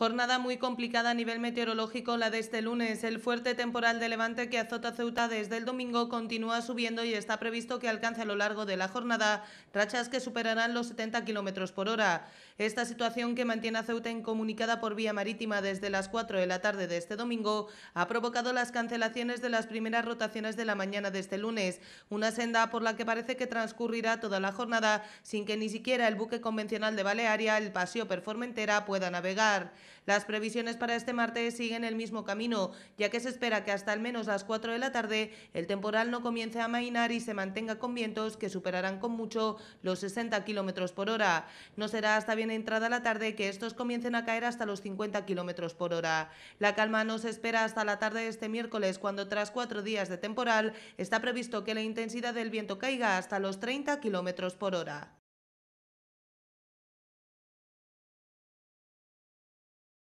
Jornada muy complicada a nivel meteorológico la de este lunes. El fuerte temporal de levante que azota Ceuta desde el domingo continúa subiendo y está previsto que alcance a lo largo de la jornada rachas que superarán los 70 kilómetros por hora. Esta situación que mantiene a Ceuta incomunicada por vía marítima desde las 4 de la tarde de este domingo ha provocado las cancelaciones de las primeras rotaciones de la mañana de este lunes. Una senda por la que parece que transcurrirá toda la jornada sin que ni siquiera el buque convencional de Balearia, el Paseo Performentera, pueda navegar. Las previsiones para este martes siguen el mismo camino, ya que se espera que hasta al menos las 4 de la tarde el temporal no comience a mainar y se mantenga con vientos que superarán con mucho los 60 km por hora. No será hasta bien entrada la tarde que estos comiencen a caer hasta los 50 km por hora. La calma no se espera hasta la tarde de este miércoles, cuando tras cuatro días de temporal está previsto que la intensidad del viento caiga hasta los 30 km por hora.